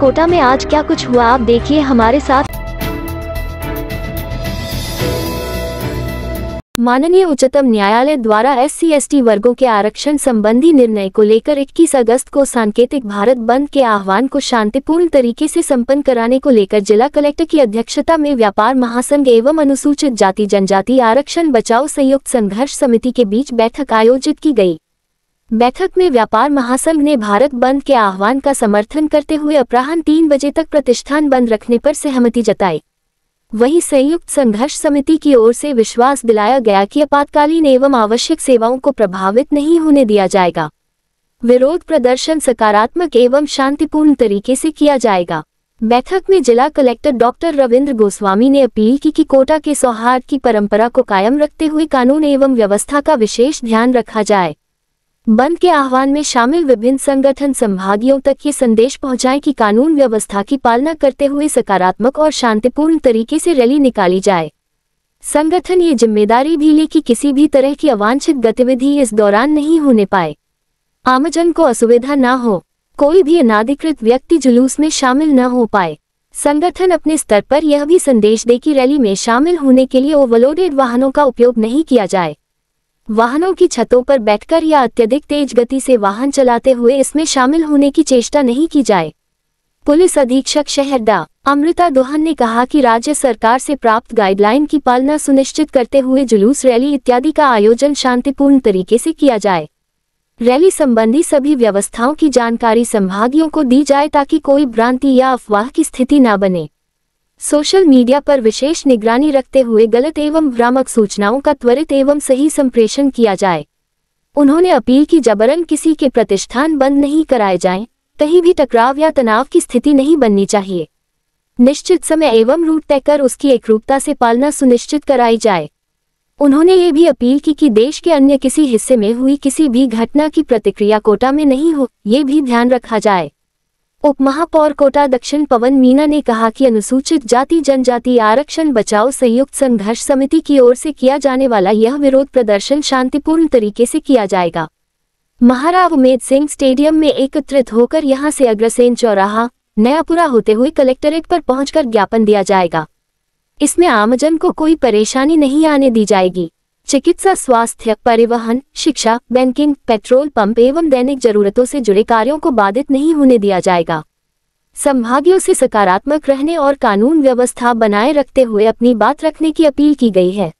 कोटा में आज क्या कुछ हुआ आप देखिए हमारे साथ माननीय उच्चतम न्यायालय द्वारा एस सी वर्गों के आरक्षण संबंधी निर्णय को लेकर 21 अगस्त को सांकेतिक भारत बंद के आह्वान को शांतिपूर्ण तरीके से संपन्न कराने को लेकर जिला कलेक्टर की अध्यक्षता में व्यापार महासंघ एवं अनुसूचित जाति जनजाति आरक्षण बचाओ संयुक्त संघर्ष समिति के बीच बैठक आयोजित की गयी बैठक में व्यापार महासंघ ने भारत बंद के आह्वान का समर्थन करते हुए अपराहन तीन बजे तक प्रतिष्ठान बंद रखने पर सहमति जताई वहीं संयुक्त संघर्ष समिति की ओर से विश्वास दिलाया गया कि आपातकालीन एवं आवश्यक सेवाओं को प्रभावित नहीं होने दिया जाएगा विरोध प्रदर्शन सकारात्मक एवं शांतिपूर्ण तरीके से किया जाएगा बैठक में जिला कलेक्टर डॉक्टर रविंद्र गोस्वामी ने अपील की कि कोटा के सौहार्द की परंपरा को कायम रखते हुए कानून एवं व्यवस्था का विशेष ध्यान रखा जाए बंद के आह्वान में शामिल विभिन्न संगठन संभागियों तक ये संदेश पहुंचाएं कि कानून व्यवस्था की पालना करते हुए सकारात्मक और शांतिपूर्ण तरीके से रैली निकाली जाए संगठन ये जिम्मेदारी भी ले कि किसी भी तरह की अवांछित गतिविधि इस दौरान नहीं होने पाए आमजन को असुविधा न हो कोई भी अनाधिकृत व्यक्ति जुलूस में शामिल न हो पाए संगठन अपने स्तर पर यह भी संदेश दे कि रैली में शामिल होने के लिए ओवरलोडेड वाहनों का उपयोग नहीं किया जाए वाहनों की छतों पर बैठकर या अत्यधिक तेज गति से वाहन चलाते हुए इसमें शामिल होने की चेष्टा नहीं की जाए पुलिस अधीक्षक शहरदा अमृता दोहन ने कहा कि राज्य सरकार से प्राप्त गाइडलाइन की पालना सुनिश्चित करते हुए जुलूस रैली इत्यादि का आयोजन शांतिपूर्ण तरीके से किया जाए रैली संबंधी सभी व्यवस्थाओं की जानकारी संभागियों को दी जाए ताकि कोई भ्रांति या अफवाह की स्थिति न बने सोशल मीडिया पर विशेष निगरानी रखते हुए गलत एवं भ्रामक सूचनाओं का त्वरित एवं सही संप्रेषण किया जाए उन्होंने अपील की जबरन किसी के प्रतिष्ठान बंद नहीं कराए जाएं, कहीं भी टकराव या तनाव की स्थिति नहीं बननी चाहिए निश्चित समय एवं रूट तय कर उसकी एकरूपता से पालना सुनिश्चित कराई जाए उन्होंने ये भी अपील की कि देश के अन्य किसी हिस्से में हुई किसी भी घटना की प्रतिक्रिया कोटा में नहीं हो ये भी ध्यान रखा जाए उपमहापौर कोटा दक्षिण पवन मीना ने कहा कि अनुसूचित जाति जनजाति आरक्षण बचाओ संयुक्त संघर्ष समिति की ओर से किया जाने वाला यह विरोध प्रदर्शन शांतिपूर्ण तरीके से किया जाएगा महाराव उमेद सिंह स्टेडियम में एकत्रित होकर यहां से अग्रसेन चौराहा नयापुरा होते हुए कलेक्टरेट पर पहुंचकर ज्ञापन दिया जाएगा इसमें आमजन को कोई परेशानी नहीं आने दी जाएगी चिकित्सा स्वास्थ्य परिवहन शिक्षा बैंकिंग पेट्रोल पंप एवं दैनिक जरूरतों से जुड़े कार्यों को बाधित नहीं होने दिया जाएगा संभागियों से सकारात्मक रहने और कानून व्यवस्था बनाए रखते हुए अपनी बात रखने की अपील की गई है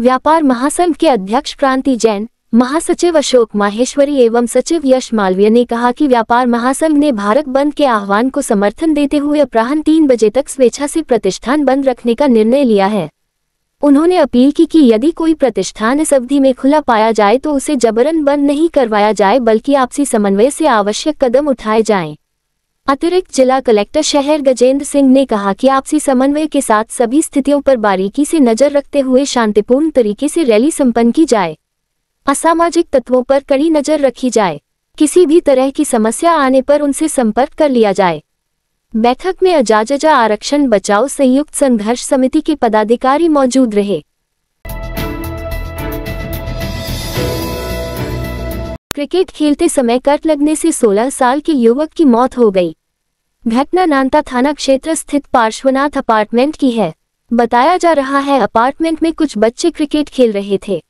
व्यापार महासंघ के अध्यक्ष क्रांति जैन महासचिव अशोक माहेश्वरी एवं सचिव यश मालवीय ने कहा कि व्यापार महासंघ ने भारत बंद के आह्वान को समर्थन देते हुए अपराहन तीन बजे तक स्वेच्छा से प्रतिष्ठान बंद रखने का निर्णय लिया है उन्होंने अपील की कि यदि कोई प्रतिष्ठान इस अवधि में खुला पाया जाए तो उसे जबरन बंद नहीं करवाया जाए बल्कि आपसी समन्वय से आवश्यक कदम उठाए जाएं। अतिरिक्त जिला कलेक्टर शहर गजेंद्र सिंह ने कहा कि आपसी समन्वय के साथ सभी स्थितियों पर बारीकी से नजर रखते हुए शांतिपूर्ण तरीके से रैली सम्पन्न की जाए असामाजिक तत्वों पर कड़ी नजर रखी जाए किसी भी तरह की समस्या आने पर उनसे संपर्क कर लिया जाए बैठक में अजाजजा आरक्षण बचाओ संयुक्त संघर्ष समिति के पदाधिकारी मौजूद रहे क्रिकेट खेलते समय कट लगने से 16 साल के युवक की मौत हो गई घटना नानता थाना क्षेत्र स्थित पार्श्वनाथ अपार्टमेंट की है बताया जा रहा है अपार्टमेंट में कुछ बच्चे क्रिकेट खेल रहे थे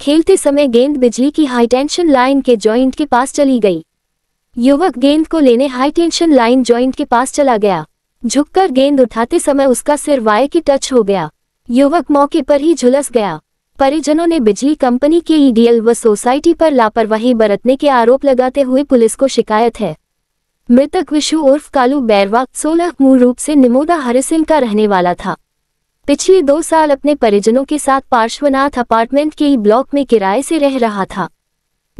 खेलते समय गेंद बिजली की हाईटेंशन लाइन के ज्वाइंट के पास चली गई युवक गेंद को लेने हाई टेंशन लाइन ज्वाइंट के पास चला गया झुककर गेंद उठाते समय उसका सिर वाय की टच हो गया युवक मौके पर ही झुलस गया परिजनों ने बिजली कंपनी के ईडीएल e व सोसाइटी पर लापरवाही बरतने के आरोप लगाते हुए पुलिस को शिकायत है मृतक विशु उर्फ कालू बैरवा सोलह मूल रूप से निमोदा हरिसिंह का रहने वाला था पिछले दो साल अपने परिजनों के साथ पार्श्वनाथ अपार्टमेंट के ही ब्लॉक में किराए से रह रहा था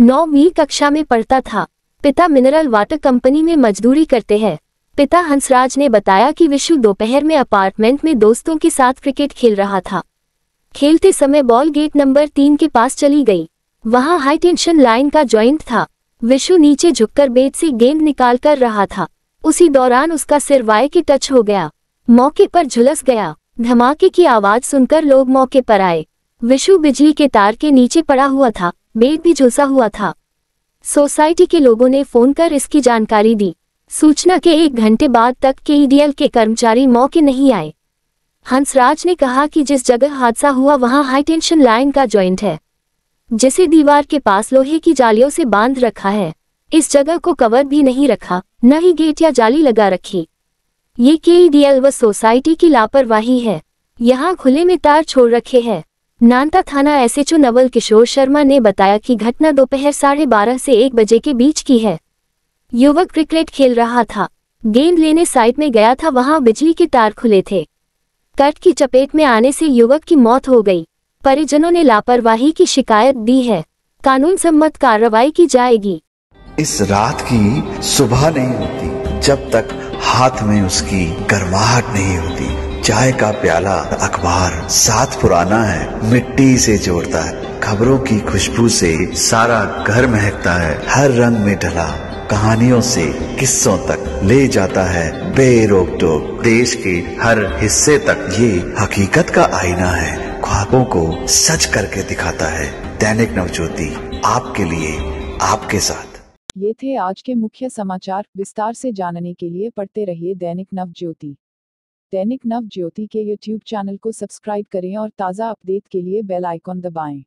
नौवीं कक्षा में पढ़ता था पिता मिनरल वाटर कंपनी में मजदूरी करते हैं पिता हंसराज ने बताया कि विशु दोपहर में अपार्टमेंट में दोस्तों के साथ क्रिकेट खेल रहा था खेलते समय बॉल गेट नंबर तीन के पास चली गई वहां हाई टेंशन लाइन का ज्वाइंट था विशु नीचे झुककर बेट से गेंद निकाल कर रहा था उसी दौरान उसका सिर वाय के टच हो गया मौके पर झुलस गया धमाके की आवाज सुनकर लोग मौके पर आए विशु बिजली के तार के नीचे पड़ा हुआ था बेट भी झुलसा हुआ था सोसाइटी के लोगों ने फोन कर इसकी जानकारी दी सूचना के एक घंटे बाद तक के ईडीएल के कर्मचारी मौके नहीं आए हंसराज ने कहा कि जिस जगह हादसा हुआ वहां हाई टेंशन लाइन का ज्वाइंट है जिसे दीवार के पास लोहे की जालियों से बांध रखा है इस जगह को कवर भी नहीं रखा न ही गेट या जाली लगा रखी ये के व सोसाइटी की लापरवाही है यहाँ खुले में तार छोड़ रखे हैं नानता थाना एसएचओ नवल किशोर शर्मा ने बताया कि घटना दोपहर साढ़े बारह से एक बजे के बीच की है युवक क्रिकेट खेल रहा था गेंद लेने साइड में गया था वहां बिजली के तार खुले थे कट की चपेट में आने से युवक की मौत हो गई परिजनों ने लापरवाही की शिकायत दी है कानून सम्मत कार्रवाई की जाएगी इस रात की सुबह नहीं होती जब तक हाथ में उसकी गर्माहट नहीं होती चाय का प्याला अखबार साथ पुराना है मिट्टी से जोड़ता है खबरों की खुशबू से सारा घर महकता है हर रंग में ढला कहानियों से किस्सों तक ले जाता है बेरोक टोक देश के हर हिस्से तक ये हकीकत का आईना है ख्वाबों को सच करके दिखाता है दैनिक नवज्योति आपके लिए आपके साथ ये थे आज के मुख्य समाचार विस्तार से जानने के लिए पढ़ते रहिए दैनिक नवज्योति दैनिक नव ज्योति के यूट्यूब चैनल को सब्सक्राइब करें और ताज़ा अपडेट के लिए बेल आइकॉन दबाएं